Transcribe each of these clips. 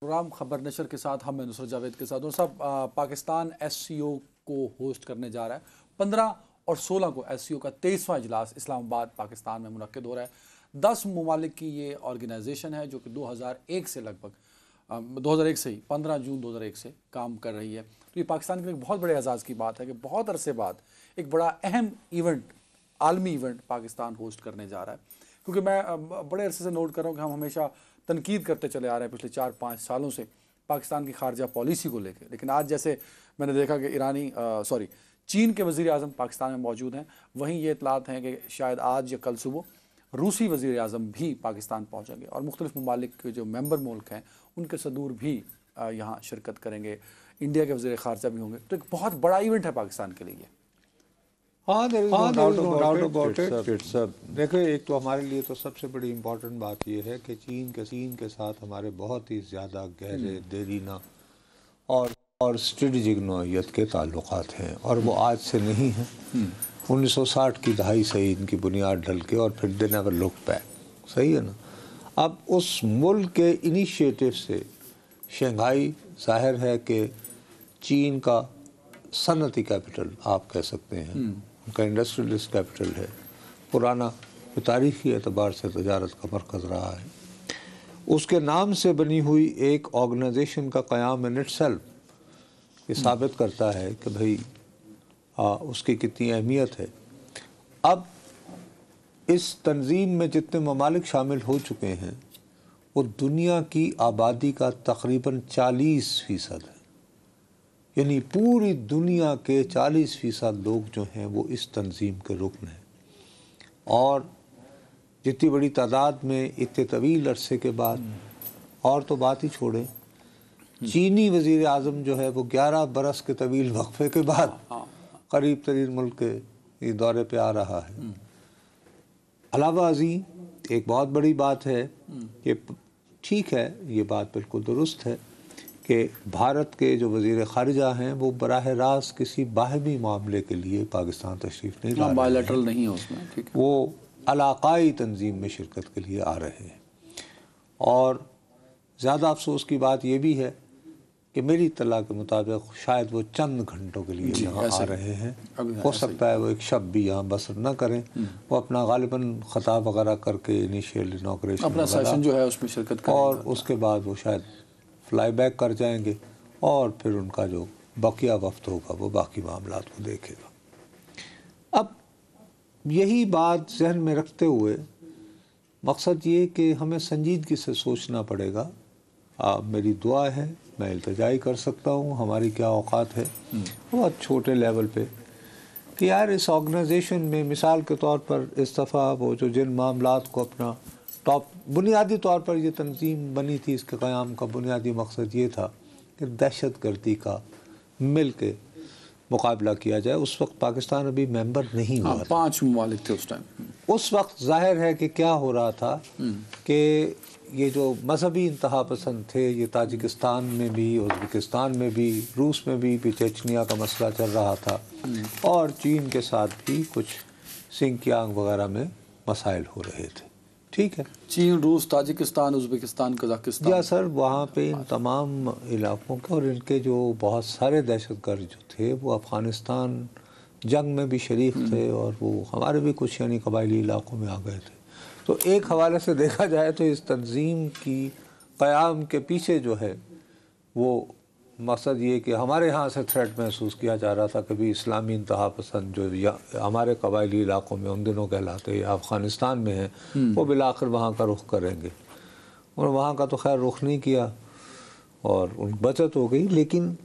Programme खबर नशर के साथ हम नुसर जावेद के साथ साहब पाकिस्तान एस सी ओ को होस्ट करने जा रहा है पंद्रह और सोलह को एस सी ओ का तेईसवां इजलास इस्लामाबाद पाकिस्तान में मनद हो रहा है दस ममालिक की ये ऑर्गेनाइजेशन है जो कि दो हज़ार एक से लगभग दो हज़ार एक से ही पंद्रह जून दो हज़ार एक से काम कर रही है तो ये पाकिस्तान के लिए बहुत बड़े एजाज़ की बात है कि बहुत अरसे बाद एक बड़ा अहम इवेंट आलमी इवेंट पाकिस्तान होस्ट करने जा रहा है क्योंकि मैं बड़े अरसे से नोट कर रहा हूँ कि हम हमेशा तनकीद करते चले आ रहे हैं पिछले चार पाँच सालों से पाकिस्तान की खारजा पॉलिसी को लेकर लेकिन आज जैसे मैंने देखा कि ईरानी सॉरी चीन के वज़ी अजम पाकिस्तान में मौजूद हैं वहीं ये इतलात हैं कि शायद आज या कल सुबह रूसी वज़ी अजम भी पाकिस्तान पहुँचेंगे और मुख्तलिफ ममालिक के जो मेम्बर मुल्क हैं उनके सदूर भी यहाँ शिरकत करेंगे इंडिया के वज़ी ख़ारजा भी होंगे तो एक बहुत बड़ा इवेंट है पाकिस्तान के लिए हाँ, हाँ, देखो एक तो हमारे लिए तो सबसे बड़ी इम्पोर्टेंट बात यह है कि चीन के चीन के साथ हमारे बहुत ही ज़्यादा गहरे हम्म। देरीना और और स्ट्रेटजिक नोयत के ताल्लुक हैं और वो आज से नहीं हैं 1960 हम्म। की दहाई से ही इनकी बुनियाद ढल के और फिर दिन अगर लुक पै सही है ना अब उस मुल्क के इनिशिएटिव से शंघाई जाहिर है कि चीन का सनती कैपिटल आप कह सकते हैं हम्म। उनका इंडस्ट्रियलिस्ट कैपिटल है पुराना तारीखी एतबार से तजारत का मरकज़ रहा है उसके नाम से बनी हुई एक ऑर्गेनाइजेशन का क़्याम इन इट सेल्फ ये साबित करता है कि भाई आ, उसकी कितनी अहमियत है अब इस तंजीम में जितने ममालिक शामिल हो चुके हैं वो दुनिया की आबादी का तकरीबन 40 फ़ीसद है यानी पूरी दुनिया के 40 फ़ीसद लोग जो हैं वो इस तंजीम के रुकन हैं और जितनी बड़ी तादाद में इतने तवील अरसे के बाद और तो बात ही छोड़ें चीनी वजीर अजम जो है वो ग्यारह बरस के तवील वक्फे के बाद करीब तरीन मुल्क के दौरे पे आ रहा है अलावा अजी एक बहुत बड़ी बात है कि ठीक है ये बात बिल्कुल दुरुस्त है कि भारत के जो वजीर खारजा हैं वो बरह रास्त किसी बाहमी मामले के लिए पाकिस्तान तशरीफ़ नहीं ला हैं। नहीं है उसमें ठीक है। वो अलाकाई तंजीम में शिरकत के लिए आ रहे हैं और ज़्यादा अफसोस की बात यह भी है कि मेरी इतला के मुताबिक शायद वो चंद घंटों के लिए यहाँ आ रहे हैं हो सकता है वो एक शब भी यहाँ बसर ना करें हम्म। वो अपना गालिबा खताब वगैरह करके इनिशियल इनाग्रेशन अपना सेशन जो है उसमें शिरकत और उसके बाद वो शायद फ्लाई बैक कर जाएंगे और फिर उनका जो बकिया वक्त होगा वो बाकी मामला को देखेगा अब यही बात जहन में रखते हुए मकसद ये कि हमें संजीदगी से सोचना पड़ेगा आप मेरी दुआ है मैं अल्तजाई कर सकता हूँ हमारी क्या औकात है हम्म। बहुत छोटे लेवल पे कि यार इस ऑर्गेनाइजेशन में मिसाल के तौर पर इस दफ़ा वो जो जिन मामला को अपना टॉप तो बुनियादी तौर पर यह तनजीम बनी थी इसके क़्याम का बुनियादी मकसद ये था कि दहशत गर्दी का मिल के मुकाबला किया जाए उस वक्त पाकिस्तान अभी मेम्बर नहीं हुआ हाँ, पाँच ममालिक थे उस टाइम उस वक्त जाहिर है कि क्या हो रहा था हम्म। कि ये जो मजहबी इंतहा पसंद थे ये ताजिकिस्तान में भी उजबेकिस्तान में भी रूस में भी चेचनिया का मसला चल रहा था हम्म। और चीन के साथ भी कुछ सिंकियांग वगैरह में मसाइल हो रहे थे ठीक है चीन रूस ताजिकिस्तान उज्बेकिस्तान कजाकिस्तान या सर वहाँ पे इन तमाम इलाकों का और इनके जो बहुत सारे दहशत गर्द जो थे वो अफ़गानिस्तान जंग में भी शरीक हम्म। थे और वो हमारे भी कुछ यानी कबायली इलाकों में आ गए थे तो एक हवाले से देखा जाए तो इस तंजीम की क़याम के पीछे जो है वो मकसद ये कि हमारे यहाँ से थ्रेट महसूस किया जा रहा था कभी इस्लामी इंतहा पसंद जो या हमारे कबायली इलाकों में उन दिनों कहलाते या अफ़गानिस्तान में हैं हम्म। वो आखिर वहाँ का रुख करेंगे और वहाँ का तो खैर रुख नहीं किया और उन बचत हो गई लेकिन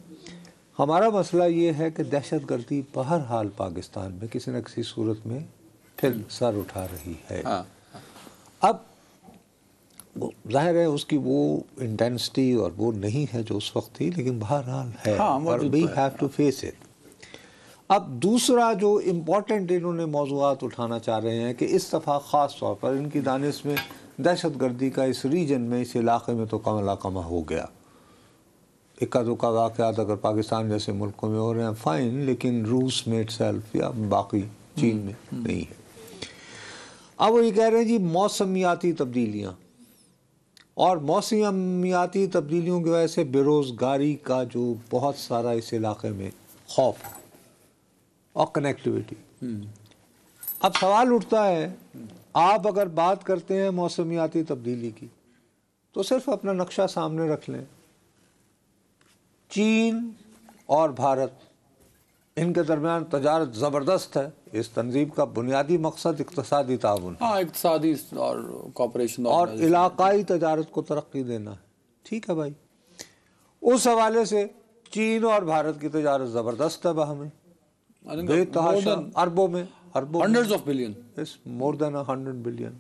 हमारा मसला ये है कि दहशत गर्दी बहर हाल पाकिस्तान में किसी न किसी सूरत में फिर सर उठा रही है हाँ, हाँ। अब जाहिर है उसकी वो इंटेंसिटी और वो नहीं है जो उस वक्त थी लेकिन बहरहाल है we have to face it अब दूसरा जो इम्पोर्टेंट इन्होंने मौजूद उठाना चाह रहे हैं कि इस दफ़ा ख़ास तौर पर इनकी दानिश में दहशत गर्दी का इस रीजन में इस इलाके में तो कमला कमा हो गया इक्का दुक्का वाक़ात अगर पाकिस्तान जैसे मुल्कों में हो रहे हैं फ़ाइन लेकिन रूस में इट या बाकी चीन में हम्म, हम्म। नहीं है अब वो ये कह रहे हैं जी मौसमियाती तब्दीलियाँ और मौसमियाती तब्दीलियों की वजह से बेरोज़गारी का जो बहुत सारा इस इलाके में खौफ है और कनेक्टिविटी हम्म। अब सवाल उठता है आप अगर बात करते हैं मौसमियाती तब्दीली की तो सिर्फ अपना नक्शा सामने रख लें चीन और भारत इनके दरमियान तजारत ज़बरदस्त है इस तंजीम का बुनियादी मकसद इकतसादी ताउन हाँ इकतसादी और कॉपरेशन और इलाकाई तजारत को तरक्की देना है ठीक है भाई उस हवाले से चीन और भारत की तजारत ज़बरदस्त है बाहमें अरबों में hundred of billion more than hundred billion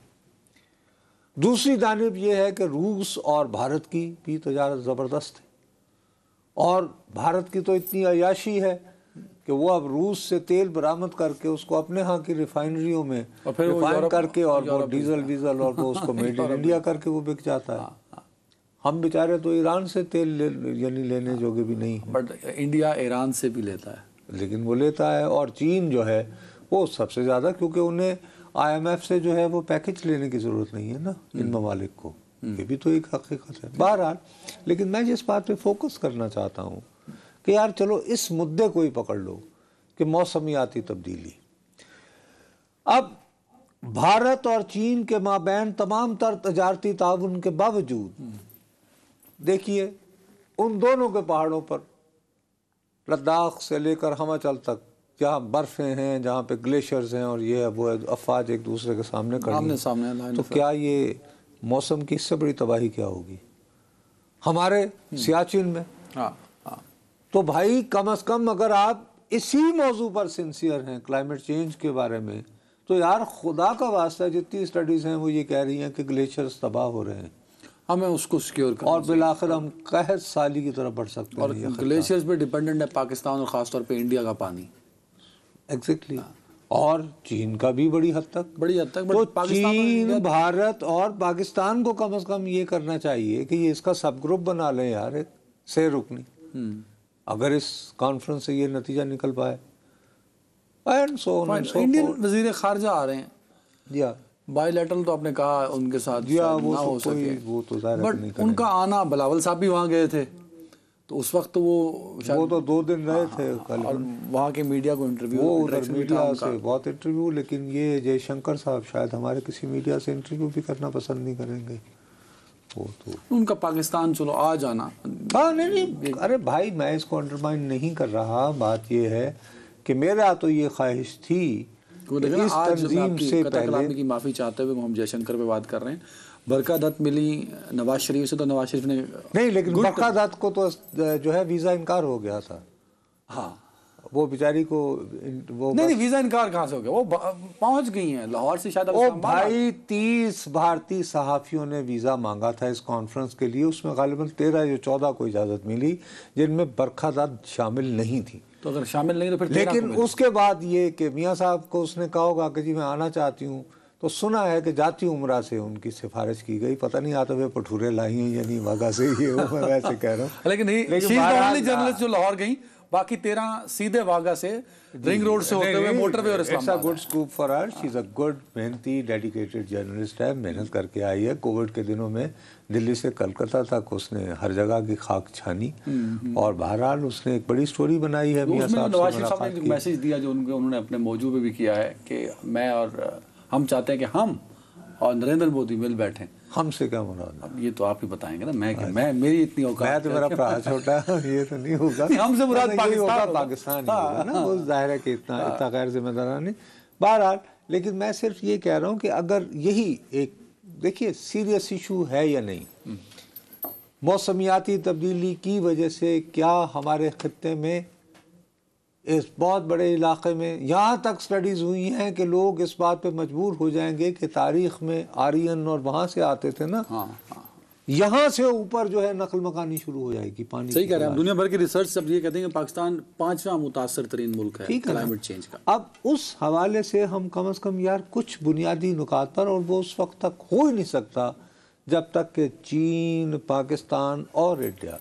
दूसरी जानब यह है कि रूस और भारत की भी तजारत ज़बरदस्त है और भारत की तो इतनी अयाशी है कि वो अब रूस से तेल बरामद करके उसको अपने यहाँ की रिफाइनरियों में रिफाइन करके और वो डीजल डीजल और वो उसको मेड इन इंडिया करके वो बिक जाता है हाँ, हाँ। हम बेचारे तो ईरान से तेल ले, यानी लेने हाँ। जोगे भी नहीं बट इंडिया ईरान से भी लेता है लेकिन वो लेता है और चीन जो है वो सबसे ज़्यादा क्योंकि उन्हें आईएमएफ से जो है वो पैकेज लेने की ज़रूरत नहीं है ना इन हम्म। ममालिक को हम्म। ये भी तो एक हकीकत है बहरहाल लेकिन मैं जिस बात पे फोकस करना चाहता हूँ कि यार चलो इस मुद्दे को ही पकड़ लो कि मौसमियाती तब्दीली अब भारत और चीन के माबैन तमाम तर तजारती ताउन के बावजूद देखिए उन दोनों के पहाड़ों पर लद्दाख से लेकर हमाचल तक जहाँ बर्फ़ें हैं जहाँ पे ग्लेशियर्स हैं और ये है वो है अफवाज एक दूसरे के सामने कर सामने तो क्या ये मौसम की इससे बड़ी तबाही क्या होगी हमारे हम्म। सियाचिन में हाँ। तो भाई कम अज़ कम अगर आप इसी मौजू पर सिंसियर हैं क्लाइमेट चेंज के बारे में तो यार खुदा का वास्ता जितनी स्टडीज़ हैं वो ये कह रही हैं कि ग्लेशियर्स तबाह हो रहे हैं हमें उसको सिक्योर कर और बिलाखिर हम कहर साली की तरफ बढ़ सकते और हैं और ग्लेशियर्स पे डिपेंडेंट है पाकिस्तान और खासतौर पर पे इंडिया का पानी एग्जैक्टली exactly. हाँ। और चीन का भी बड़ी हद तक बड़ी हद तक तो चीन भारत और पाकिस्तान को कम अज़ कम ये करना चाहिए कि ये इसका सब ग्रुप बना लें यार से रुकनी हम्म। अगर इस कॉन्फ्रेंस से ये नतीजा निकल पाए एंड सो इंडियन वजीर खारजा आ रहे हैं जी बायोलेटरल तो आपने कहा उनके साथ जी वो ना हो सके वो तो बट उनका आना बलावल साहब भी वहाँ गए थे तो उस वक्त वो वो तो दो दिन रहे हाँ, थे हाँ, कल वहाँ के मीडिया को इंटरव्यू मीडिया से बहुत इंटरव्यू लेकिन ये जयशंकर साहब शायद हमारे किसी मीडिया से इंटरव्यू भी करना पसंद नहीं करेंगे तो। उनका पाकिस्तान चलो आ जाना आ, हाँ, नहीं नहीं अरे भाई मैं इसको अंडरमाइन नहीं कर रहा बात यह है कि मेरा तो ये ख्वाहिश थी इस तंजीम से पहले की माफ़ी चाहते हुए हम जयशंकर पे बात कर रहे हैं बरका दत्त मिली नवाज शरीफ से तो नवाज शरीफ ने नहीं लेकिन बरका दत्त को तो जो है वीज़ा इनकार हो गया था हाँ वो बेचारी को वो नहीं नहीं वीजा इनकार कहाँ से हो गया वो पहुंच गई हैं लाहौर से शायद ओ भाई तीस भारतीय सहाफ़ियों ने वीज़ा मांगा था इस कॉन्फ्रेंस के लिए उसमें गालिबा तेरह या चौदह को इजाज़त मिली जिनमें बरखादाद शामिल नहीं थी तो अगर शामिल नहीं तो फिर लेकिन उसके बाद ये कि मियाँ साहब को उसने कहा होगा कि जी मैं आना चाहती हूँ तो सुना है कि जाती उम्र से उनकी सिफारिश की गई पता नहीं आते हुए पठूरे लाई या नहीं वगा से ये वैसे कह रहा हूँ लेकिन नहीं लेकिन जर्नलिस्ट जो लाहौर गई बाकी तेरह सीधे वाघा से रिंग रोड से होते हुए मोटरवे और it's good scoop for R she is a good मेहनती डेडिकेटेड जर्नलिस्ट है मेहनत करके आई है कोविड के दिनों में दिल्ली से कलकत्ता तक उसने हर जगह की खाक छानी और बहरहाल उसने एक बड़ी स्टोरी बनाई है मैसेज दिया जो उनके उन्होंने अपने मौजू पे भी किया है कि मैं और हम चाहते हैं कि हम और नरेंद्र मोदी मिल बैठें हमसे क्या मुराद ये तो आप ही बताएंगे ना मैं अच्छा। मैं मेरी इतनी औकात मैं तो मेरा भरा छोटा ये तो नहीं होगा हमसे मुराद पाकिस्तान पाकिस्तान हाँ, ना हाँ। वो जाहिर है कि इतना हाँ। इतना गैर नहीं बहरहाल लेकिन मैं सिर्फ ये कह रहा हूँ कि अगर यही एक देखिए सीरियस इशू है या नहीं हम्म। मौसमियाती तब्दीली की वजह से क्या हमारे ख़त्े में इस बहुत बड़े इलाके में यहाँ तक स्टडीज़ हुई हैं कि लोग इस बात पे मजबूर हो जाएंगे कि तारीख में आर्यन और वहाँ से आते थे ना हाँ, हाँ। यहाँ से ऊपर जो है नकल मकानी शुरू हो जाएगी पानी सही कह रहे हैं दुनिया भर की रिसर्च सब ये कहते हैं कि पाकिस्तान पाँचवा मुतासर तरीन मुल्क है क्लाइमेट चेंज का अब उस हवाले से हम कम अज़ कम यार कुछ बुनियादी नुकात पर और वो उस वक्त तक हो ही नहीं सकता जब तक कि चीन पाकिस्तान और इंडिया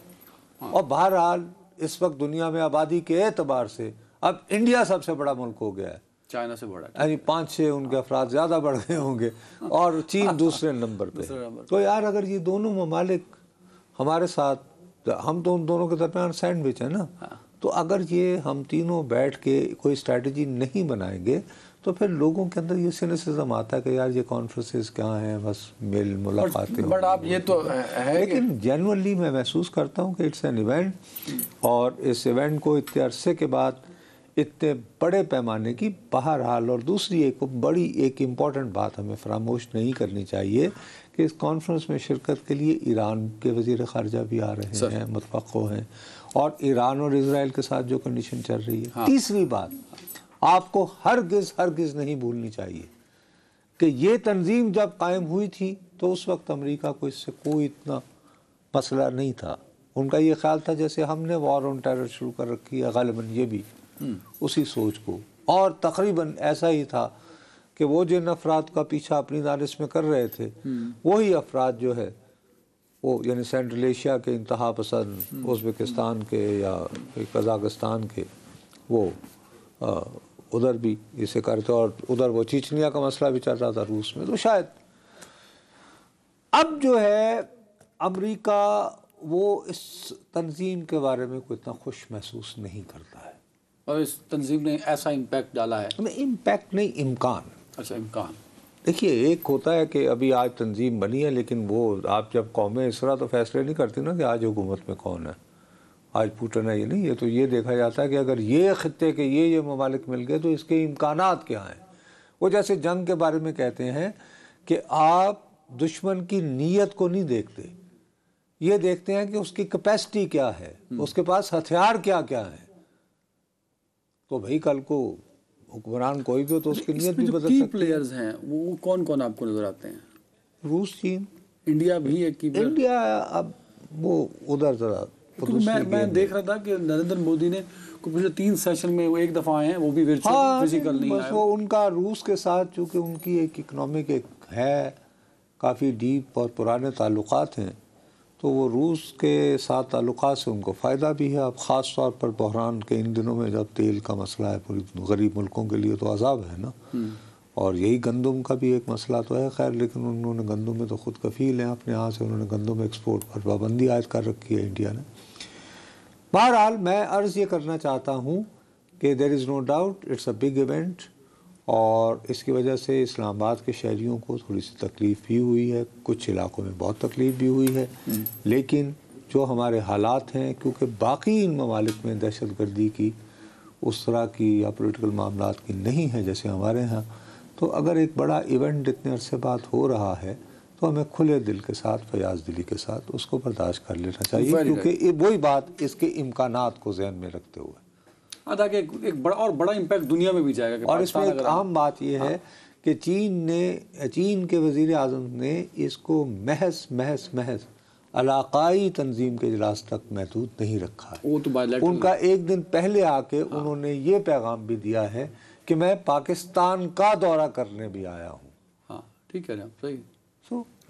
हाँ। और बहरहाल इस वक्त दुनिया में आबादी के एतबार से अब इंडिया सबसे बड़ा मुल्क हो गया है चाइना से बड़ा यानी पाँच छः उनके हाँ। अफराद ज़्यादा बढ़ गए होंगे और चीन दूसरे नंबर पर तो यार अगर ये दोनों ममालिक हमारे साथ हम तो उन दोनों के दरमियान सैंडविच है ना हाँ। तो अगर ये हम तीनों बैठ के कोई स्ट्रैटी नहीं बनाएंगे तो फिर लोगों के अंदर ये सिनेसिज्म आता है कि यार ये कॉन्फ्रेंसेस क्या हैं बस मेल मुलाकातें बट आप ये तो है लेकिन जनरली मैं महसूस करता हूँ कि इट्स एन इवेंट और इस इवेंट को इतने अरसे के बाद इतने बड़े पैमाने की बहरहाल और दूसरी एक बड़ी एक इम्पॉर्टेंट बात हमें फरामोश नहीं करनी चाहिए कि इस कॉन्फ्रेंस में शिरकत के लिए ईरान के वजीर खारजा भी आ रहे हैं मुतफ़ो हैं और ईरान और इसराइल के साथ जो कंडीशन चल रही है हाँ। तीसरी बात आपको हर गिज़ हर गिज़ नहीं भूलनी चाहिए कि ये तंजीम जब कायम हुई थी तो उस वक्त अमेरिका को इससे कोई इतना मसला नहीं था उनका ये ख्याल था जैसे हमने वॉर ऑन टेरर शुरू कर रखी है गालबन ये भी हम्म। उसी सोच को और तकरीबन ऐसा ही था कि वो जिन अफराद का पीछा अपनी दानिश में कर रहे थे हम्म। वही अफराद जो है वो यानी सेंट्रल एशिया के इंतहा पसंद हम्म। उज़्बेकिस्तान के या कजाकिस्तान के वो आ, उधर भी इसे करते और उधर वो चीचनिया का मसला भी चल रहा था रूस में तो शायद अब जो है अमेरिका वो इस तंजीम के बारे में कोई इतना खुश महसूस नहीं करता है और इस तंजीम ने ऐसा इम्पैक्ट डाला है नहीं इम्पैक्ट नहीं इम्कान अच्छा इम्कान देखिए एक होता है कि अभी आज तंजीम बनी है लेकिन वो आप जब कौमें इसरा तो फैसले नहीं करती ना कि आज हुकूमत में कौन है आज पूटन है ये नहीं ये तो ये देखा जाता है कि अगर ये ख़त्े के ये ये ममालिक मिल गए तो इसके इम्कान क्या हैं वो जैसे जंग के बारे में कहते हैं कि आप दुश्मन की नीयत को नहीं देखते ये देखते हैं कि उसकी कैपेसिटी क्या है हम्म। उसके पास हथियार क्या क्या है तो भाई कल को हुक्मरान कोई भी हो तो उसकी नीयत भी बदल सकती प्लेयर्स हैं वो कौन कौन आपको नजर आते हैं रूस चीन इंडिया भी एक की इंडिया अब वो उधर जरा क्योंकि तो मैं मैं देख रहा था कि नरेंद्र मोदी ने पिछले तीन सेशन में वो एक दफा आए हैं वो भी वर्चुअल हाँ, फिजिकल नहीं बस वो उनका रूस के साथ चूंकि उनकी एक इकोनॉमिक एक है काफ़ी डीप और पुराने ताल्लुक हैं तो वो रूस के साथ ताल्लुक से उनको फ़ायदा भी है अब ख़ास तौर पर बहरान के इन दिनों में जब तेल का मसला है पूरी गरीब मुल्कों के लिए तो अजाब है ना हम्म। और यही गंदम का भी एक मसला तो है खैर लेकिन उन्होंने गंदम में तो खुद कफ़ील हैं अपने यहाँ से उन्होंने गंदम एक्सपोर्ट पर पाबंदी आयद कर रखी है इंडिया ने बहरहाल मैं अर्ज़ ये करना चाहता हूँ कि there is no doubt it's a big event और इसकी वजह से इस्लामाबाद के शहरीों को थोड़ी सी तकलीफ़ भी हुई है कुछ इलाकों में बहुत तकलीफ़ भी हुई है हम्म। लेकिन जो हमारे हालात हैं क्योंकि बाकी इन ममालिक में दहशत गर्दी की उस तरह की या पोलिटिकल मामला की नहीं है जैसे हमारे यहाँ तो अगर एक बड़ा इवेंट इतने अरसे बाद हो रहा है तो हमें खुले दिल के साथ फयाज दिली के साथ उसको बर्दाश्त कर लेना चाहिए क्योंकि वही बात इसके इम्कान को जहन में रखते हुए हाँ, ताकि एक बड़ा और बड़ा इम्पैक्ट दुनिया में भी जाएगा कि और इसमें एक अहम बात यह है हाँ। कि चीन ने चीन के वजीर अजम ने इसको महस महस महज अलाकाई तंजीम के इजलास तक महदूद नहीं रखा वो तो उनका एक दिन पहले आके हाँ। उन्होंने ये पैगाम भी दिया है कि मैं पाकिस्तान का दौरा करने भी आया हूँ हाँ ठीक है सही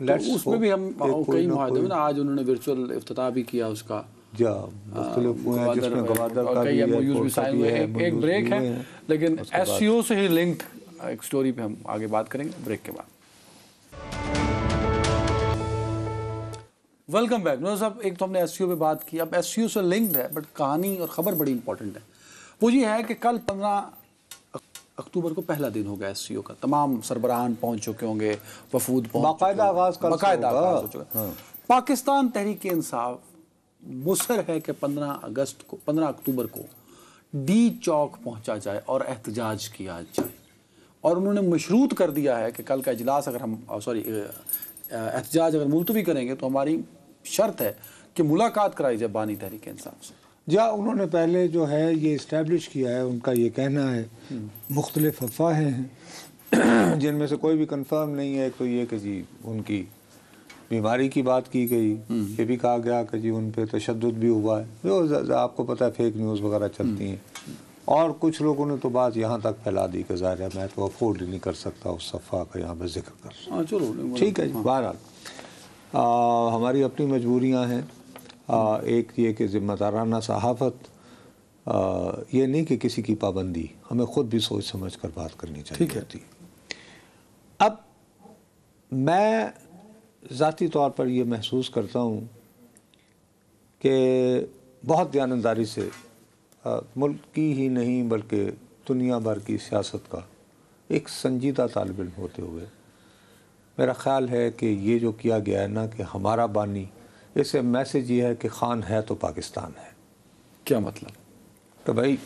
तो उसमें भी हम कई माध्यम ना आज उन्होंने वर्चुअल अफ्ताह भी किया उसका हाँ, एक ब्रेक है लेकिन एस e से ही एक स्टोरी पे हम आगे बात करेंगे ब्रेक के बाद वेलकम बैक नोर साहब एक तो हमने एस e पे बात की अब एस e से लिंक्ड है बट कहानी और ख़बर बड़ी इंपॉर्टेंट है वो ये है कि कल पंद्रह अक्टूबर को पहला दिन होगा एस का तमाम सरबराहान पहुंच चुके होंगे वफूद हाँ। पाकिस्तान तहरीक इंसाफ मुसर है कि पंद्रह अगस्त को पंद्रह अक्टूबर को डी चौक पहुंचा जाए और एहतजाज किया जाए और उन्होंने मशरूत कर दिया है कि कल का इजलास अगर हम सॉरी एहतजाज अगर मुलतवी करेंगे तो हमारी शर्त है कि मुलाकात कराई जाए बानी तहरीक इंसाफ से या उन्होंने पहले जो है ये इस्टेब्लिश किया है उनका ये कहना है हम्म। मुख्तलिफ अफवाहें हैं जिनमें से कोई भी कंफर्म नहीं है तो ये कि जी उनकी बीमारी की बात की गई हम्म। ये भी कहा गया कि जी उन पर तशद भी हुआ है जो आपको पता है फेक न्यूज़ वगैरह चलती हम्म। हैं और कुछ लोगों ने तो बात यहाँ तक फैला दी कि ज़ाहिर मैं तो अफोर्ड ही नहीं कर सकता उस सफ़ा का यहाँ पर जिक्र कर हाँ, ठीक है जी हाँ। बहरहाल हमारी अपनी मजबूरियाँ हैं एक ये कि ज़िम्मेदाराना सहाफ़त ये नहीं कि किसी की पाबंदी हमें ख़ुद भी सोच समझ कर बात करनी चाहिए ठीक है अब मैं ज़ाती तौर पर यह महसूस करता हूँ कि बहुत दयानंदारी से आ, मुल्क की ही नहीं बल्कि दुनिया भर की सियासत का एक संजीदा तालब इम होते हुए मेरा ख्याल है कि ये जो किया गया है ना कि हमारा बानी इससे मैसेज ये है कि खान है तो पाकिस्तान है क्या मतलब तो भाई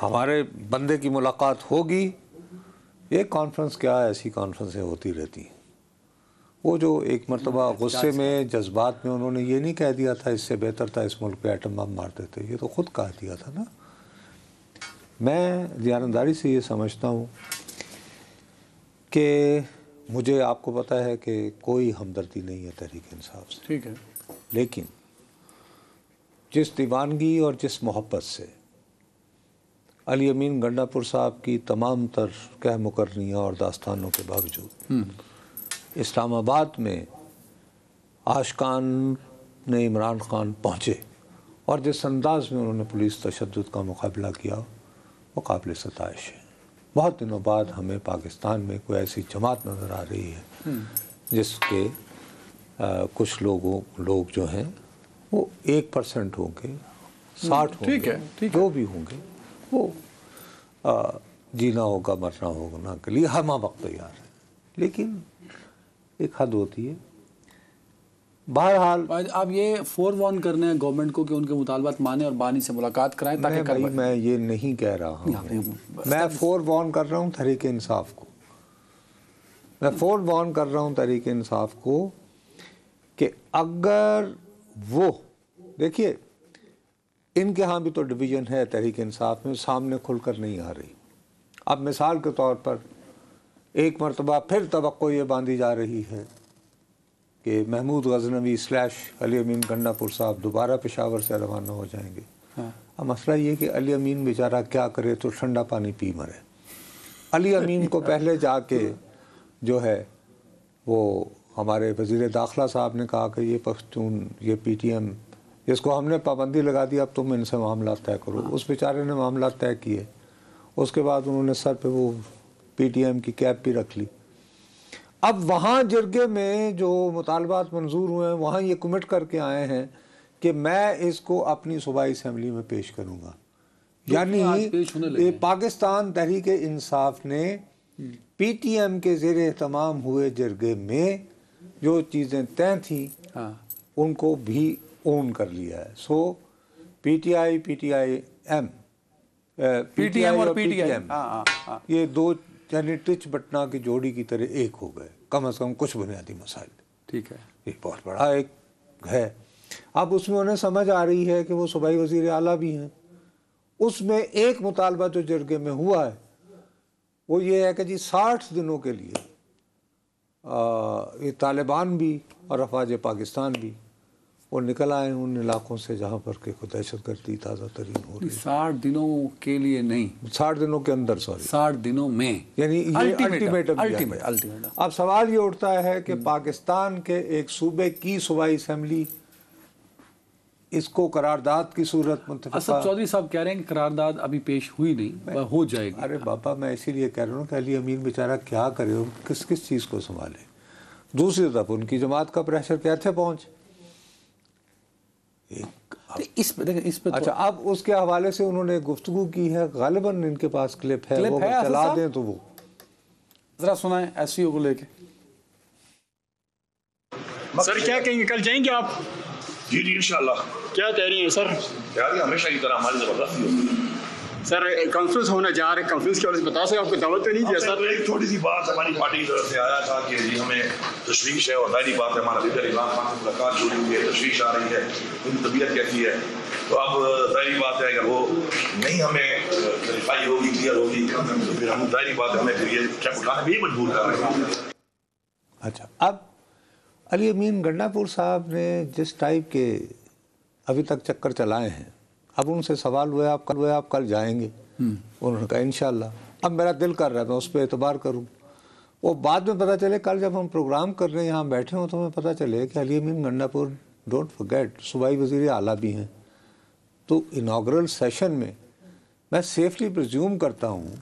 हमारे बंदे की मुलाकात होगी ये कॉन्फ्रेंस क्या है ऐसी कॉन्फ्रेंसें होती रहती हैं वो जो एक मरतबा हम्म, गुस्से में जज्बात में उन्होंने ये नहीं कह दिया था इससे बेहतर था इस मुल्क पे एटम बम मार देते ये तो ख़ुद कह दिया था ना मैं दयानंदारी से ये समझता हूँ कि मुझे आपको पता है कि कोई हमदर्दी नहीं है तहरीक इंसाफ से ठीक है लेकिन जिस दीवानगी और जिस मोहब्बत से अली अमीन गंडापुर साहब की तमाम तर कह मुकरियाँ और दास्तानों के बावजूद हम्म। इस्लामाबाद में आशकान ने इमरान खान पहुँचे और जिस अंदाज में उन्होंने पुलिस तशद का मुकाबला किया वो काबिल सतश है बहुत दिनों बाद हमें पाकिस्तान में कोई ऐसी जमात नज़र आ रही है हम्म। जिसके आ, कुछ लोगों लोग जो हैं वो एक परसेंट होंगे हम्म, साठ होंगे ठीक है, ठीक जो भी होंगे वो आ, जीना होगा मरना होगा ना के लिए हम वक्त तैयार है लेकिन एक हद होती है बहरहाल आप ये फोर वॉर्न करने हैं गवर्नमेंट को कि उनके मुतालबात माने और बानी से मुलाकात कराएं ताकि भाई मैं ये नहीं कह रहा हूँ मैं फोर वॉर्न कर रहा हूँ तहरीक इंसाफ को मैं फोर वॉर्न कर रहा हूँ तहरीक इंसाफ को कि अगर वो देखिए इनके यहाँ भी तो डिवीज़न है तहरीक इंसाफ में सामने खुलकर नहीं आ रही अब मिसाल के तौर पर एक मरतबा फिर तो ये बांधी जा रही है कि महमूद गजनवी स्लैश अली अमीन गन्नापुर साहब दोबारा पेशावर से रवाना हो जाएंगे हाँ। अब मसला ये कि अली अमीन बेचारा क्या करे तो ठंडा पानी पी मरे अली अमीन को पहले जाके जो है वो हमारे वजीर दाखला साहब ने कहा कि ये पख्तून ये पी टी एम जिसको हमने पाबंदी लगा दी अब तुम इनसे मामला तय करो हाँ। उस बेचारे ने मामला तय किए उसके बाद उन्होंने सर पे वो पी टी एम की कैप भी रख ली अब वहाँ जर्गे में जो मुतालबात मंजूर हुए हैं वहाँ ये कमिट करके आए हैं कि मैं इसको अपनी सूबाई असम्बली में पेश करूँगा यानी पाकिस्तान तहरीक इंसाफ ने पी टी एम के जेर तमाम हुए जर्गे में जो चीज़ें तय थी हाँ। उनको भी ओन कर लिया है so P T I P T I M P T M और पी टी एम ये दो यानी टिच बटना की जोड़ी की तरह एक हो गए कम अज़ कम कुछ बुनियादी मसाइल ठीक है ये बहुत बड़ा एक है अब उसमें उन्हें समझ आ रही है कि वो सूबाई वजीर अला भी हैं उसमें एक मुतालबा जो जरगे में हुआ है वो ये है कि जी साठ दिनों के लिए आ, ये तालिबान भी और अफवाज पाकिस्तान भी वो निकल आए उन इलाकों से जहाँ पर के को दहशत गर्दी ताज़ा तरीन हो रही साठ दिनों के लिए नहीं साठ दिनों के अंदर सॉरी साठ दिनों में यानी अल्टीमेटम अब सवाल ये उठता है कि हम्म। पाकिस्तान के एक सूबे की सूबाई असम्बली इसको करारदाद की सूरत असद चौधरी साहब कह रहे हैं कि करारदाद अभी पेश हुई नहीं हो जाएगी अरे बाबा मैं इसीलिए कह रहा हूँ कि अली अमीन बेचारा क्या करे किस किस चीज़ को संभाले दूसरी तरफ उनकी जमात का प्रेशर कैसे पहुँचे एक इस तो इस पर तो अच्छा अब उसके हवाले से उन्होंने गुफ्तु की है गालिबन इनके पास क्लिप है क्लिप वो है चला दें तो वो जरा सुनाए एस को लेके सर क्या कहेंगे कल जाएंगे आप जी जी इंशाल्लाह क्या तैयारी है सर तैयारी हमेशा की तरह हमारी जबरदस्ती सर कॉन्फ्रेंस होने जा रहे कॉन्फ्रेंस के बारे में बता सकते आपको दावत तो नहीं दिया सर एक थोड़ी सी बात हमारी पार्टी की तरफ से आया था कि जी हमें तशवीश है और जाहिर बात है हमारा लीडर इमरान खान से मुलाकात जुड़ी हुई है तशवीश आ रही है उनकी तबीयत कैसी है तो अब जाहिर बात है अगर वो नहीं हमें क्लैरिफाई होगी क्लियर होगी तो फिर हम जाहिर बात हमें फिर ये स्टेप उठाने भी मजबूर कर रहे हैं अच्छा अब अली अमीन गंडापुर साहब ने जिस टाइप के अभी तक चक्कर चलाए हैं अब उनसे सवाल हुए आप कल हुआ आप कल जाएंगे हम्म। उन्होंने कहा इनशाला अब मेरा दिल कर रहा है मैं उस पर एतबार करूँ वो बाद में पता चले कल जब हम प्रोग्राम कर रहे हैं यहाँ बैठे हों तो हमें पता चले कि अली अमीन गंडापुर डोंट फॉरगेट सूबाई वजीर आला भी हैं तो इनाग्रल सेशन में मैं सेफली प्रज्यूम करता हूँ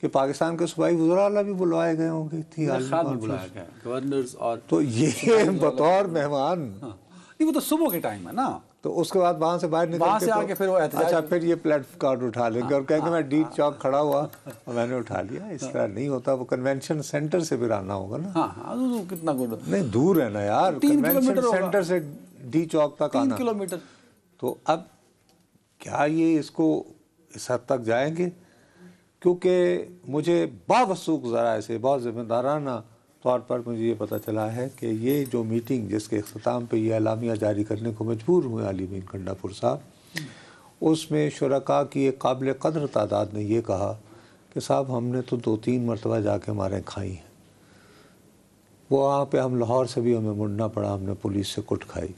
कि पाकिस्तान के सूबाई वजर आला भी बुलवाए गए होंगे थी गवर्नर्स और तो ये बतौर मेहमान नहीं हाँ। वो तो सुबह के टाइम है ना तो उसके बाद वहाँ से बाहर निकल से तो आके फिर वो अच्छा फिर ये प्लेट कार्ड उठा लेंगे और कहेंगे मैं हाँ, डी हाँ, चौक हाँ। खड़ा हुआ और मैंने उठा लिया इस तरह नहीं होता वो कन्वेंशन सेंटर से भी आना होगा ना तो तो कितना नहीं दूर है ना यार कन्वेंशन सेंटर से डी चौक तक आना किलोमीटर तो अब क्या ये इसको इस हद तक जाएंगे क्योंकि मुझे बावसूख ज़रा ऐसे बहुत जिम्मेदाराना तौर पर मुझे ये पता चला है कि ये जो मीटिंग जिसके अख्ताम पर यह अलामिया जारी करने को मजबूर हुए आलिमीन खंडापुर साहब उसमें शुरा की एक काबिल कदर तादाद ने यह कहा कि साहब हमने तो दो तीन मरतबा जाके मारें खाई हैं वो वहाँ पर हम लाहौर से भी हमें मुड़ना पड़ा हमने पुलिस से कुट खाई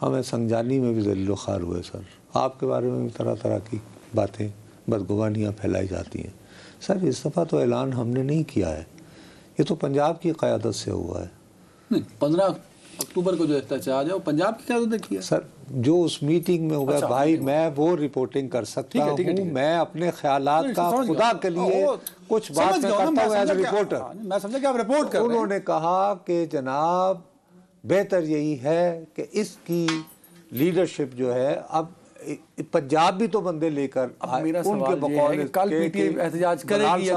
हमें संगजानी में भी जलील खार हुए सर आपके बारे में भी तरह तरह की बातें बदगुबानियाँ फैलाई जाती हैं सर इस दफ़ा तो ऐलान हमने नहीं किया है ये तो पंजाब की क़्यादत से हुआ है नहीं पंद्रह अक्टूबर को जो अत्याचार है वो पंजाब की क़्यादत ने किया सर जो उस मीटिंग में हुआ अच्छा, भाई मैं वो रिपोर्टिंग कर सकता हूँ मैं अपने ख्याल का खुदा के हाँ, लिए कुछ बात रिपोर्टर हाँ, मैं समझा कि आप रिपोर्ट कर उन्होंने कहा कि जनाब बेहतर यही है कि इसकी लीडरशिप जो है अब पंजाब भी तो बंदे लेकर मेरा उनके बकौल कल पीटीआई एहतजाज करेगी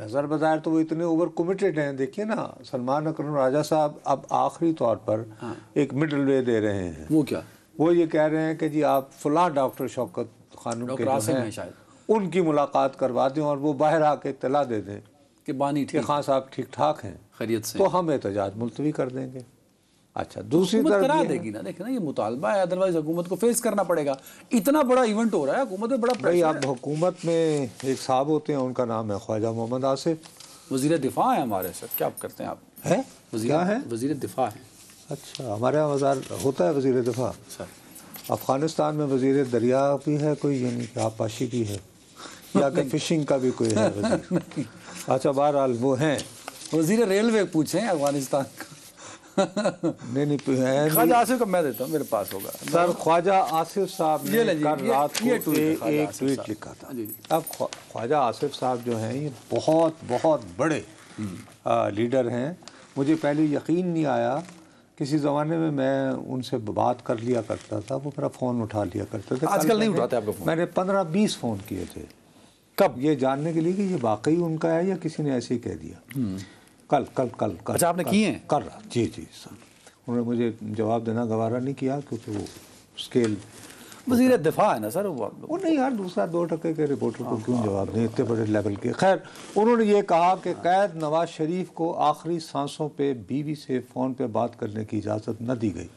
नज़र बाजार तो वो इतने ओवर कमिटेड हैं देखिए ना सलमान अक्रम राजा साहब अब आखिरी तौर पर हाँ। एक मिडल वे दे रहे हैं वो क्या वो ये कह रहे हैं कि जी आप फला डॉक्टर शौकत खान के हैं शायद उनकी मुलाकात करवा दें और वो बाहर आके इतला दे दें कि बानी ठीक खान साहब ठीक ठाक हैं खरीद से तो हम एहत मुलतवी कर देंगे अच्छा दूसरी तरफ करा देगी ना देखना ये मुतालबा है अदरवाइज हुकूमत को फेस करना पड़ेगा इतना बड़ा इवेंट हो रहा है हुकूमत में बड़ा भाई आप हुकूमत में एक साहब होते हैं उनका नाम है ख्वाजा मोहम्मद आसिफ वजीर दिफा है हमारे सर क्या आप करते हैं आप है वजीर है वजीर दिफा है अच्छा हमारे यहाँ मजार होता है वजीर दिफा अफगानिस्तान में वजीर दरिया भी है कोई यानी कि आपाशी भी है या कि फिशिंग का भी कोई है अच्छा बहरहाल वो हैं वजीर रेलवे पूछें अफगानिस्तान का नहीं नहीं तो ख्वाजा आसिफ का मैं देता हूँ मेरे पास होगा सर ख्वाजा आसिफ साहब ने रात को एक ट्वीट लिखा था अब ख्वाजा आसिफ साहब जो हैं ये बहुत बहुत बड़े लीडर हैं मुझे पहले यकीन नहीं आया किसी ज़माने में मैं उनसे बात कर लिया करता था वो मेरा फ़ोन उठा लिया करता था आजकल नहीं उठाते आपका फोन मैंने पंद्रह बीस फ़ोन किए थे कब ये जानने के लिए कि ये वाकई उनका है या किसी ने ऐसे ही कह दिया हम्म। कल कल कल कल अच्छा आपने किए हैं कर रहा जी जी सर उन्होंने मुझे जवाब देना गवारा नहीं किया क्योंकि वो स्केल वजीर दिफा है ना सर वो वो नहीं यार दूसरा दो टके के रिपोर्टर को हाँ, क्यों हाँ। जवाब दें इतने बड़े लेवल के खैर उन्होंने ये कहा कि हाँ। कैद नवाज शरीफ को आखिरी सांसों पे बीवी से फ़ोन पे बात करने की इजाज़त न दी गई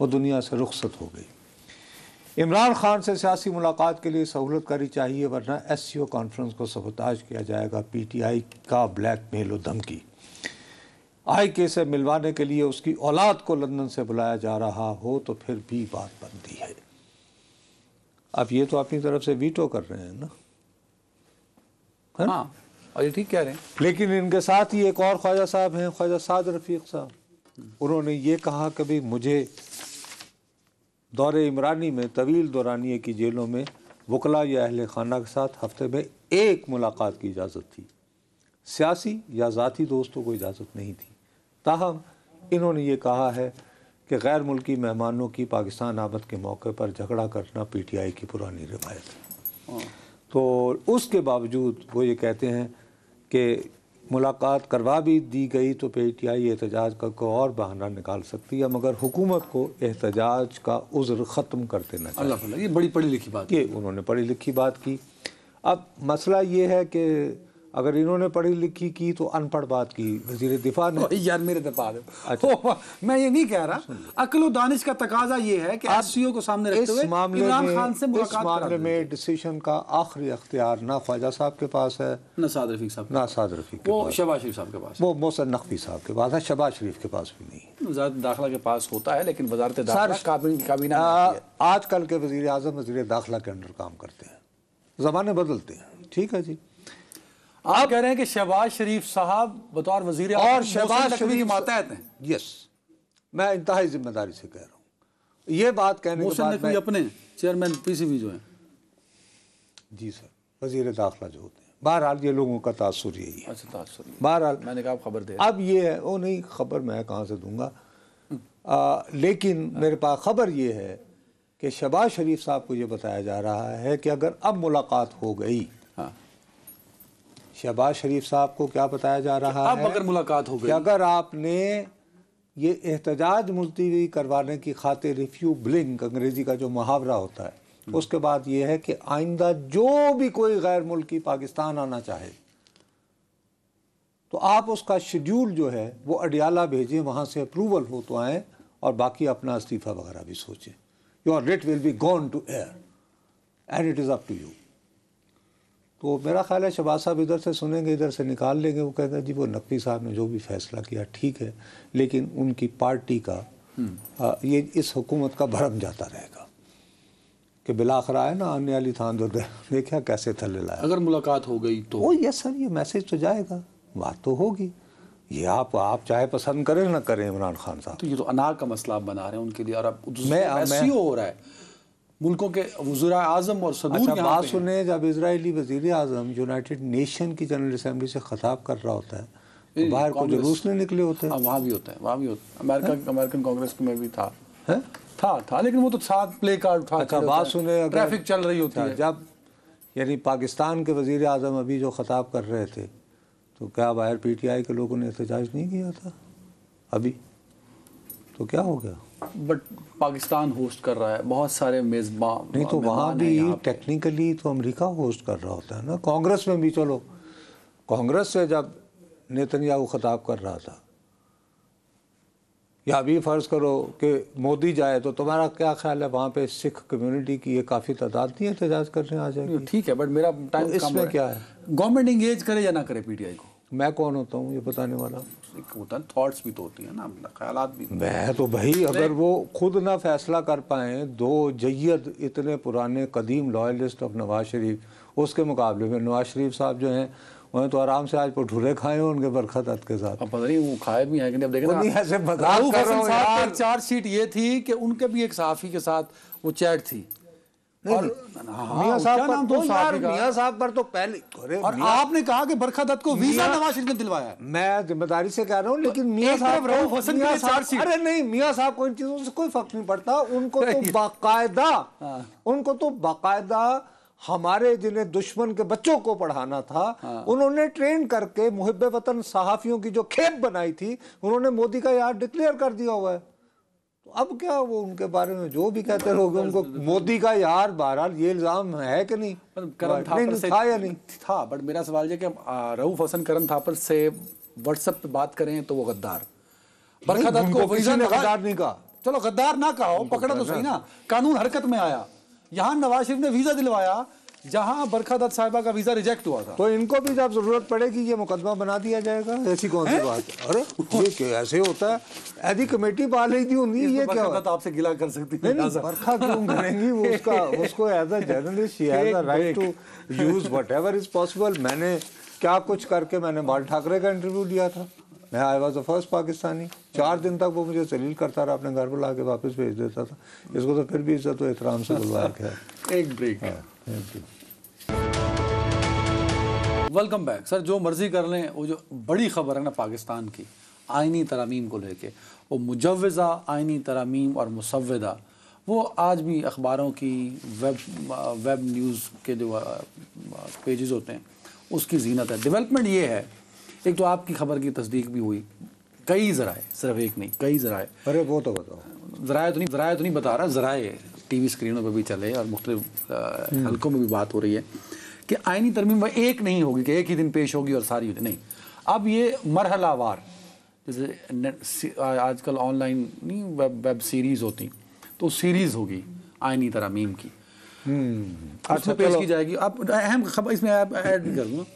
वो दुनिया से रुख्सत हो गई इमरान खान से सियासी मुलाकात के लिए सहूलत करी चाहिए वरना एस सी ओ कॉन्फ्रेंस को सबोताज किया जाएगा पी टी आई का ब्लैक मेल धमकी आई के से मिलवाने के लिए उसकी औलाद को लंदन से बुलाया जा रहा हो तो फिर भी बात बनती है अब ये तो अपनी तरफ से वीटो कर रहे हैं ना है? हाँ और ये ठीक कह रहे हैं लेकिन इनके साथ ही एक और ख्वाजा साहब हैं ख्वाजा साद रफीक साहब हम्म। उन्होंने ये कहा कि भाई मुझे दौरे इमरानी में तवील दौरानिए की जेलों में वकला या अहल खाना के साथ हफ्ते में एक मुलाकात की इजाज़त थी सियासी या ज़ाती दोस्तों को इजाज़त नहीं थी ताहम इन्होंने ये कहा है कि गैर मुल्की मेहमानों की पाकिस्तान आमद के मौके पर झगड़ा करना पी टी आई की पुरानी रिवायत है हाँ। तो उसके बावजूद वो ये कहते हैं कि मुलाकात करवा भी दी गई तो पी टी आई एहतजाज का कोई और बहाना निकाल सकती है मगर हुकूमत को एहतजाज का उज्र ख़त्म कर देना अल्लाह ये बड़ी पढ़ी लिखी बात ये उन्होंने पढ़ी लिखी बात की अब मसला ये है कि अगर इन्होंने पढ़ी लिखी की तो अनपढ़ बात की वजीर दिफा ने यार मेरे दफा तो अच्छा। मैं ये नहीं कह रहा अकल व दानिश का तकाजा ये है कि एससीओ को सामने रखते हुए मामले में, खान से इस मामले में डिसीजन का आखिरी अख्तियार ना ख्वाजा साहब के पास है ना साद रफीक साहब ना साद रफीक वो शबाज शरीफ साहब के पास वो मोहसन नकवी साहब के पास है शबाज शरीफ के पास भी नहीं वजारत दाखिला के पास होता है लेकिन वजारत दाखिला आज कल के वजीर अजम वजीर दाखिला के अंडर काम करते हैं ज़माने बदलते हैं ठीक है जी आप कह रहे हैं कि शहबाज शरीफ साहब बतौर वजीर और शहबाज शरीफ मातहत हैं यस मैं इंतहाई जिम्मेदारी से कह रहा हूँ ये बात कहने के बाद मैं... अपने चेयरमैन पीसीबी जो हैं जी सर वजीर दाखिला जो होते हैं बहरहाल ये लोगों का तासर यही है अच्छा बहरहाल मैंने कहा खबर दे अब ये है वो नहीं खबर मैं कहाँ से दूंगा आ, लेकिन हाँ। मेरे पास खबर ये है कि शहबाज शरीफ साहब को ये बताया जा रहा है कि अगर अब मुलाकात हो गई शहबाज शरीफ साहब को क्या बताया जा रहा अब है अगर मुलाकात हो गई अगर आपने ये एहतजाज मुलतवी करवाने की खातिर रिफ्यू ब्लिंग अंग्रेज़ी का जो मुहावरा होता है हम्म। उसके बाद ये है कि आइंदा जो भी कोई गैर मुल्की पाकिस्तान आना चाहे तो आप उसका शेड्यूल जो है वो अडियाला भेजें वहाँ से अप्रूवल हो तो आएँ और बाकी अपना इस्तीफ़ा वगैरह भी सोचें your rate will be gone to air and it is up to you तो मेरा ख्याल है शबाज साहब इधर से सुनेंगे इधर से निकाल लेंगे वो कहेंगे जी वो नकवी साहब ने जो भी फैसला किया ठीक है लेकिन उनकी पार्टी का हम्म। आ, ये इस हुकूमत का भरम जाता रहेगा कि बिलाखरा है ना आने वाली थान जो देखा कैसे थले लाया अगर मुलाकात हो गई तो ओ यस सर ये मैसेज तो जाएगा बात तो होगी ये आप आप चाहे पसंद करें ना करें इमरान खान साहब तो ये तो अनार का मसला आप बना रहे हैं उनके लिए और अब मैं, मैं हो रहा है मुल्कों के वजरा अजम और सदर अच्छा बात सुने जब इसराइली वजीर अजम यूनाइटेड नेशन की जनरल असम्बली से खताब कर रहा होता है तो बाहर को जुलूस में निकले हाँ, होते हैं वहाँ भी होता है वहाँ भी होता है अमेरिका अमेरिकन कांग्रेस में भी था था था लेकिन वो तो साथ प्ले कार्ड था अच्छा बात सुने ट्रैफिक चल रही होती अच्छा, है जब यानी पाकिस्तान के वजीर अजम अभी जो खताब कर रहे थे तो क्या बाहर पी टी आई के लोगों ने एहत नहीं किया था अभी तो क्या हो गया बट पाकिस्तान होस्ट कर रहा है बहुत सारे मेजबान नहीं तो वहाँ भी टेक्निकली तो अमेरिका होस्ट कर रहा होता है ना कांग्रेस में भी चलो कांग्रेस से जब नेतन्याहू खिताब कर रहा था या अभी फ़र्ज़ करो कि मोदी जाए तो तुम्हारा क्या ख्याल है वहाँ पे सिख कम्युनिटी की ये काफ़ी तादाद नहीं एहतजाज करने आ जाएगी ठीक है बट मेरा टाइम तो इसमें क्या है गवर्नमेंट इंगेज करे या ना करे पीटीआई को मैं कौन होता हूँ ये बताने वाला एक होता है थॉट्स भी तो होती है ना अपना ख्याल भी मैं तो भाई अगर वो खुद ना फैसला कर पाए दो जैद इतने पुराने कदीम लॉयलिस्ट ऑफ नवाज शरीफ उसके मुकाबले में नवाज शरीफ साहब जो हैं उन्हें तो आराम से आज भटूरे खाए हैं उनके बरखत के साथ अब पता नहीं वो खाए भी हैं कि नहीं अब देखें नहीं ऐसे बता चार सीट ये थी कि उनके भी एक सहाफ़ी के साथ वो चैट थी हाँ, हाँ, तो तो आपने कहा कि बरखा दत्त को वीजा नवाज शरीफ ने दिलवाया मैं जिम्मेदारी से कह रहा हूँ लेकिन मियाँ साहब अरे नहीं मियाँ साहब को इन चीजों से कोई फर्क नहीं पड़ता उनको तो बाकायदा हाँ। उनको तो बाकायदा हमारे जिन्हें दुश्मन के बच्चों को पढ़ाना था हाँ। उन्होंने ट्रेन करके मुहब वतन सहाफियों की जो खेप बनाई थी उन्होंने मोदी का यार डिक्लेयर कर दिया हुआ है तो अब क्या वो उनके बारे में जो भी कहते रहोग उनको मोदी का यार बहरहाल ये इल्ज़ाम है कि नहीं करण था, नहीं, था या नहीं था बट मेरा सवाल ये कि रऊफ हसन करम थापर से व्हाट्सएप पे बात करें तो वो गद्दार गद्दार नहीं कहा चलो गद्दार ना कहो पकड़ा तो सही ना कानून हरकत में आया यहाँ नवाज शरीफ ने वीज़ा दिलवाया जहां बरखा दत्त साहिबा का वीजा रिजेक्ट हुआ था तो इनको भी जब जरूरत पड़ेगी ये मुकदमा बना दिया जाएगा ऐसी कौन सी बात अरे ये क्यों ऐसे होता है ऐसी कमेटी पा रही थी उन्हीं ये क्या होता आपसे गिला कर सकती है बरखा क्यों करेंगी वो उसका उसको as a journalist as a right to use whatever is possible मैंने क्या कुछ करके मैंने बाल ठाकरे का इंटरव्यू लिया था मैं I was the first Pakistani चार दिन तक वो मुझे जलील करता रहा अपने घर पर ला के वापस भेज देता था इसको तो फिर भी इज्जत तो एहतराम से बुलवाया गया एक ब्रेक है thank you welcome back sir जो मर्ज़ी कर लें वो जो बड़ी खबर है ना पाकिस्तान की आइनी तरामीम को लेके वो मुजवज़ा आइनी तरामीम और मुसवदा वो आज भी अखबारों की वेब वेब न्यूज़ के जो पेजेस होते हैं उसकी जीनत है डेवलपमेंट ये है एक तो आपकी खबर की तस्दीक भी हुई कई ज़राए सिर्फ एक नहीं कई ज़राए अरे वो तो बताओ ज़राए तो नहीं ज़राए तो नहीं बता रहा ज़राए टी वी स्क्रीनों पर भी चले और मुख्तु हम्म। हल्कों में भी बात हो रही है कि आइनी तरमीम वह एक नहीं होगी कि एक ही दिन पेश होगी और सारी होगी नहीं अब ये मरहलावार जैसे आजकल ऑनलाइन नहीं वेब वेब सीरीज़ होती तो सीरीज़ होगी आइनी तरमीम की हम्म। अच्छा पेश की जाएगी अब अहम खबर इसमें ऐड भी कर दूँ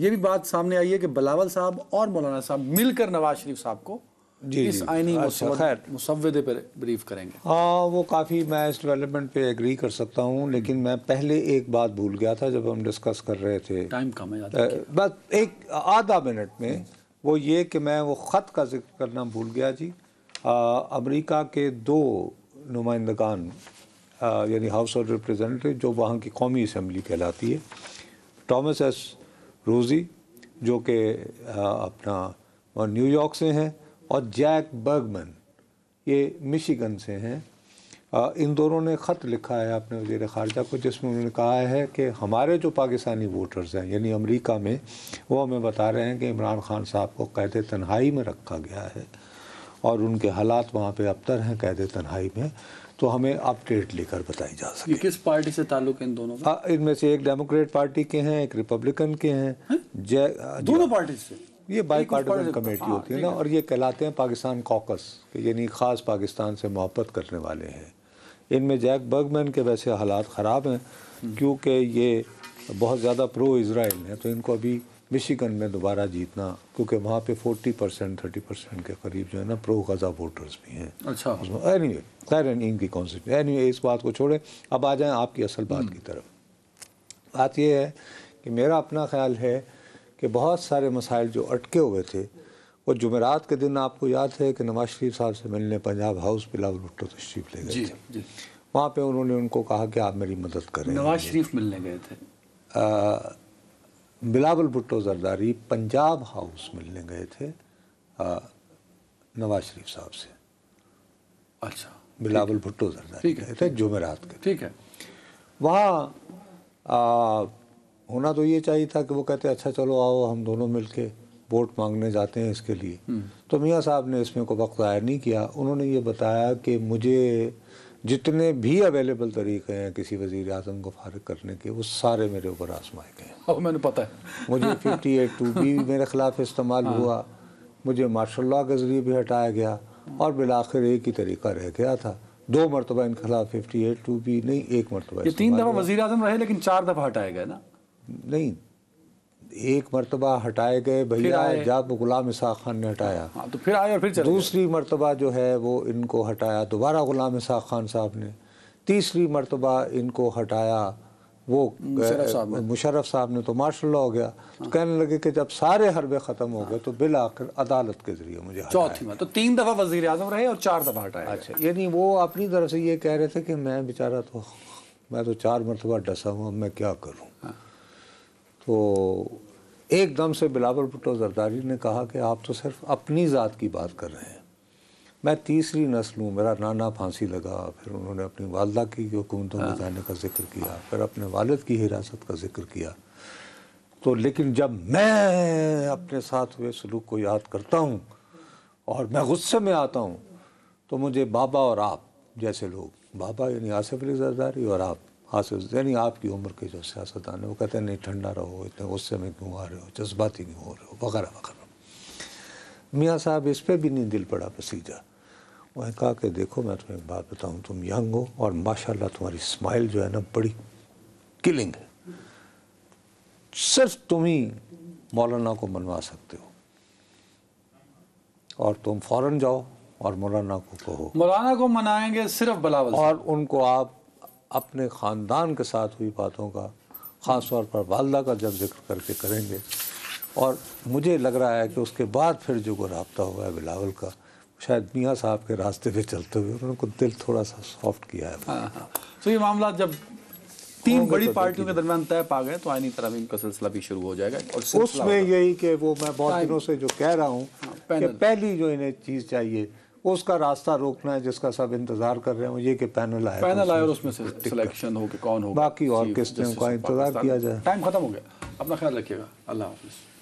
ये भी बात सामने आई है कि बलावल साहब और मौलाना साहब मिलकर नवाज शरीफ साहब को जी इस अच्छा, खैर मुसवदे पर ब्रीफ करेंगे हाँ वो काफ़ी मैं इस डेवलपमेंट पे एग्री कर सकता हूँ लेकिन मैं पहले एक बात भूल गया था जब हम डिस्कस कर रहे थे टाइम कम है बस एक आधा मिनट में वो ये कि मैं वो ख़त का जिक्र करना भूल गया जी अमेरिका के दो नुमाइंदगान यानी हाउस ऑफ रिप्रजेंटेटिव जो वहाँ की कौमी असम्बली कहलाती है टॉमस एस रोज़ी जो कि अपना न्यूयॉर्क से हैं और जैक बर्गमन ये मिशिगन से हैं इन दोनों ने ख़त लिखा है अपने वजीर ख़ारजा को जिसमें उन्होंने कहा है कि हमारे जो पाकिस्तानी वोटर्स हैं यानी अमेरिका में वो हमें बता रहे हैं कि इमरान खान साहब को कैद तन्हाई में रखा गया है और उनके हालात वहाँ पे अबतर हैं कैद तन्हाई में तो हमें अपडेट लेकर बताई जा सके किस पार्टी से ताल्लुक इन दोनों इनमें से एक डेमोक्रेट पार्टी के हैं एक रिपब्लिकन के हैं है? जय दोनों पार्टी से ये बाई पार्टीजन कमेटी होती है ना और ये कहलाते हैं पाकिस्तान कॉकस कि यानी ख़ास पाकिस्तान से मोहब्बत करने वाले हैं इनमें जैक बर्गमैन के वैसे हालात ख़राब हैं हम्म। क्योंकि ये बहुत ज़्यादा प्रो इसराइल हैं तो इनको अभी मिशिगन में दोबारा जीतना क्योंकि वहाँ पे 40 परसेंट थर्टी परसेंट के करीब जो है ना प्रो गज़ा वोटर्स भी हैं अच्छा एनी वे खैर इनकी कॉन्स्टिट्यूशन एनी anyway, इस बात को छोड़ें अब आ जाएं आपकी असल बात हम्म। की तरफ बात यह है कि मेरा अपना ख्याल है कि बहुत सारे मसाइल जो अटके हुए थे वो जुमेरात के दिन आपको याद है कि नवाज शरीफ साहब से मिलने पंजाब हाउस बिलावल भुट्टो तशरीफ ले गए थे वहाँ पे उन्होंने उनको कहा कि आप मेरी मदद करें नवाज शरीफ मिलने गए थे आ, बिलावल भुट्टो जरदारी पंजाब हाउस मिलने गए थे नवाज शरीफ साहब से अच्छा बिलावल भुट्टो जरदारी गए थे जुमेरात के ठीक है वहाँ होना तो ये चाहिए था कि वो कहते अच्छा चलो आओ हम दोनों मिल के वोट मांगने जाते हैं इसके लिए हम्म। तो मियाँ साहब ने इसमें को वक्त ज़ाहिर नहीं किया उन्होंने ये बताया कि मुझे जितने भी अवेलेबल तरीके हैं किसी वजीर अजम को फारग करने के वो सारे मेरे ऊपर आजमाए गए हैं और मैंने पता है मुझे फिफ्टी एट टू बी मेरे ख़िलाफ़ इस्तेमाल हाँ। हुआ मुझे मार्शल के ज़रिए भी हटाया गया और बिलाखिर एक ही तरीका रह गया था दो मरतबा इन खिलाफ फिफ्टी एट टू बी नहीं एक मरतबा तीन दफ़ा वजी अजम रहे लेकिन चार दफ़ा हटाया गया ना नहीं एक मरतबा हटाए गए भैया जब गुलाम इसा खान ने हटाया हाँ, तो फिर आए और फिर चले दूसरी मरतबा जो है वो इनको हटाया दोबारा गुलाम इसा खान साहब ने तीसरी मरतबा इनको हटाया वो मुशरफ साहब ने तो मार्शल लॉ हो गया तो हाँ। तो कहने लगे कि जब सारे हरबे ख़त्म हो गए हाँ। तो बिल आकर अदालत के ज़रिए मुझे चौथी तो तीन दफ़ा वजीर अजम रहे और चार दफ़ा हटाए अच्छा यानी वो अपनी तरफ से ये कह रहे थे कि मैं बेचारा तो मैं तो चार मरतबा डसा हूँ अब मैं क्या करूँ हाँ। तो एकदम से बिलावल भुट्टो जरदारी ने कहा कि आप तो सिर्फ अपनी ज़ात की बात कर रहे हैं मैं तीसरी नस्ल हूँ मेरा नाना फांसी लगा फिर उन्होंने अपनी वालदा की हुकूमतों में हाँ। जाने का जिक्र किया फिर अपने वालद की हिरासत का जिक्र किया तो लेकिन जब मैं अपने साथ हुए सलूक को याद करता हूँ और मैं गुस्से में आता हूँ तो मुझे बाबा और आप जैसे लोग बाबा यानी आसिफ अली जरदारी और आप आसिफ यानी आपकी उम्र के जो सियासतदान हैं वो कहते हैं नहीं ठंडा रहो इतने गुस्से में क्यों आ रहे हो जज्बाती क्यों हो रहे हो वगैरह वगैरह मियाँ साहब इस पर भी नहीं दिल पड़ा पसीजा वह कहा कि देखो मैं तुम्हें एक बात बताऊँ तुम यंग हो और माशाल्लाह तुम्हारी स्माइल जो है ना बड़ी किलिंग है सिर्फ तुम ही मौलाना को मनवा सकते हो और तुम फौरन जाओ और मौलाना को कहो मौलाना को मनाएंगे सिर्फ बलावल और उनको आप अपने ख़ानदान के साथ हुई बातों का ख़ास तौर पर वालदा का जब जिक्र करके करेंगे और मुझे लग रहा है कि उसके बाद फिर जो रबता हुआ है बिलावल का शायद मियाँ साहब के रास्ते पे चलते हुए उन्होंने दिल थोड़ा सा सॉफ्ट किया है हाँ, हाँ। तो ये मामला जब तीन बड़ी तो पार्टियों के दरमियान तय पा गए तो आईनी तरह का सिलसिला भी शुरू हो जाएगा और उसमें यही कि वो मैं बहुत दिनों से जो कह रहा हूँ हाँ, कि पहली जो इन्हें चीज़ चाहिए उसका रास्ता रोकना है जिसका सब इंतजार कर रहे हैं ये कि पैनल आए तो पैनल आए और उसमें से सिलेक्शन हो कि कौन हो बाकी और किस्तों का इंतजार किया जाए टाइम खत्म हो गया अपना ख्याल रखिएगा अल्लाह हाफिज़